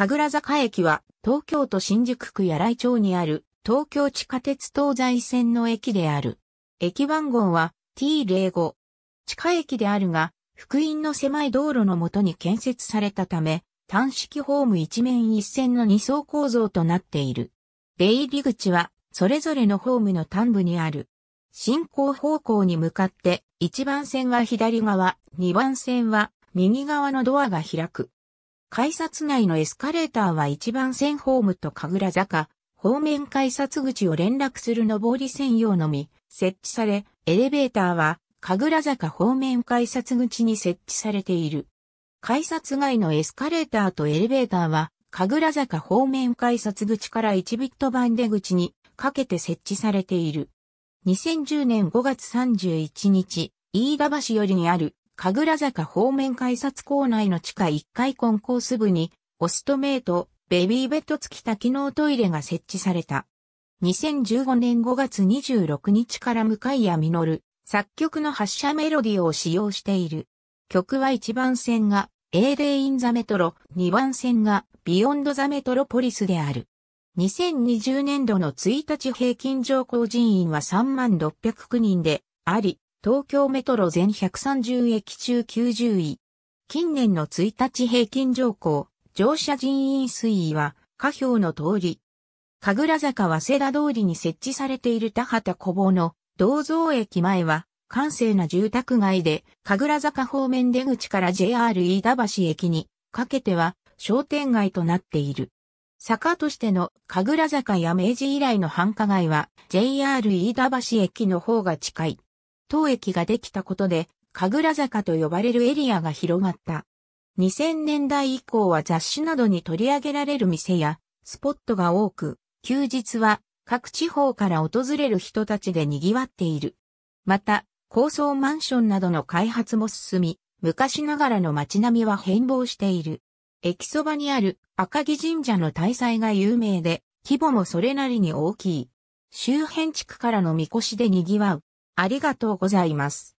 神楽坂駅は東京都新宿区柳来町にある東京地下鉄東西線の駅である。駅番号は T05。地下駅であるが、福音の狭い道路のもとに建設されたため、単式ホーム一面一線の二層構造となっている。出入り口は、それぞれのホームの端部にある。進行方向に向かって、1番線は左側、2番線は右側のドアが開く。改札内のエスカレーターは1番線ホームと神楽坂、方面改札口を連絡する上り専用のみ設置され、エレベーターは神楽坂方面改札口に設置されている。改札外のエスカレーターとエレベーターは、神楽坂方面改札口から1ビット番出口にかけて設置されている。2010年5月31日、飯田橋よりにある神楽坂方面改札構内の地下1階コンコース部に、オストメイト、ベビーベッド付き多機能トイレが設置された。2015年5月26日から向谷実、作曲の発射メロディを使用している。曲は1番線が A デインザメトロ、2番線がビヨンドザメトロポリスである。2020年度の1日平均乗降人員は3609人であり、東京メトロ全130駅中90位。近年の1日平均乗降、乗車人員推移は、下表の通り。神楽坂早稲田通りに設置されている田畑小坊の銅像駅前は、閑静な住宅街で、神楽坂方面出口から JR 飯田橋駅にかけては商店街となっている。坂としての神楽坂や明治以来の繁華街は JR 飯田橋駅の方が近い。当駅ができたことで、神楽坂と呼ばれるエリアが広がった。2000年代以降は雑誌などに取り上げられる店やスポットが多く、休日は各地方から訪れる人たちで賑わっている。また、高層マンションなどの開発も進み、昔ながらの街並みは変貌している。駅そばにある赤城神社の大祭が有名で、規模もそれなりに大きい。周辺地区からのみこしで賑わう。ありがとうございます。